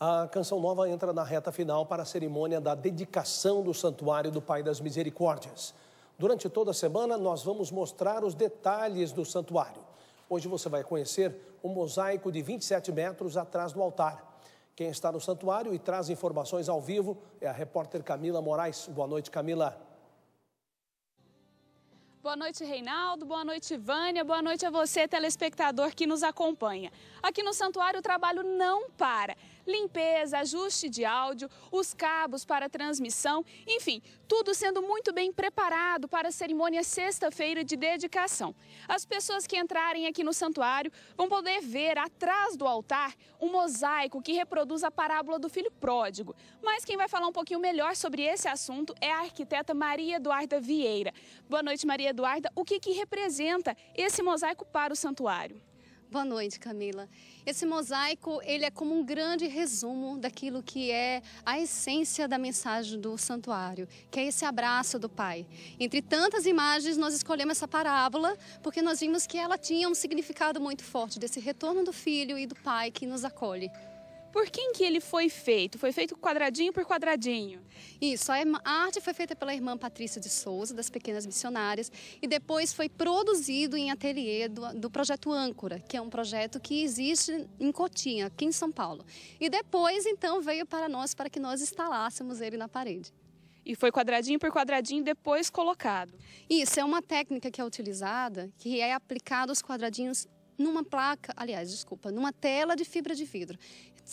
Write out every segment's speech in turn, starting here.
a Canção Nova entra na reta final para a cerimônia da dedicação do Santuário do Pai das Misericórdias. Durante toda a semana, nós vamos mostrar os detalhes do santuário. Hoje você vai conhecer um mosaico de 27 metros atrás do altar. Quem está no santuário e traz informações ao vivo é a repórter Camila Moraes. Boa noite, Camila. Boa noite, Reinaldo. Boa noite, Vânia. Boa noite a você, telespectador que nos acompanha. Aqui no Santuário o trabalho não para limpeza, ajuste de áudio, os cabos para transmissão, enfim, tudo sendo muito bem preparado para a cerimônia sexta-feira de dedicação. As pessoas que entrarem aqui no santuário vão poder ver atrás do altar um mosaico que reproduz a parábola do filho pródigo. Mas quem vai falar um pouquinho melhor sobre esse assunto é a arquiteta Maria Eduarda Vieira. Boa noite, Maria Eduarda. O que, que representa esse mosaico para o santuário? Boa noite, Camila. Esse mosaico, ele é como um grande resumo daquilo que é a essência da mensagem do santuário, que é esse abraço do Pai. Entre tantas imagens, nós escolhemos essa parábola porque nós vimos que ela tinha um significado muito forte desse retorno do filho e do Pai que nos acolhe. Por quem que ele foi feito? Foi feito quadradinho por quadradinho? Isso, a arte foi feita pela irmã Patrícia de Souza, das Pequenas Missionárias, e depois foi produzido em ateliê do, do Projeto Âncora, que é um projeto que existe em Cotinha, aqui em São Paulo. E depois, então, veio para nós para que nós instalássemos ele na parede. E foi quadradinho por quadradinho depois colocado. Isso, é uma técnica que é utilizada, que é aplicada os quadradinhos numa placa, aliás, desculpa, numa tela de fibra de vidro.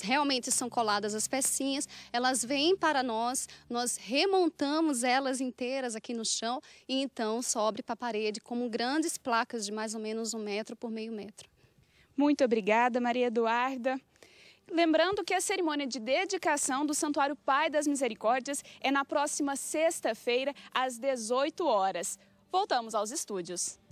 Realmente são coladas as pecinhas, elas vêm para nós, nós remontamos elas inteiras aqui no chão e então sobe para a parede como grandes placas de mais ou menos um metro por meio metro. Muito obrigada, Maria Eduarda. Lembrando que a cerimônia de dedicação do Santuário Pai das Misericórdias é na próxima sexta-feira, às 18 horas. Voltamos aos estúdios.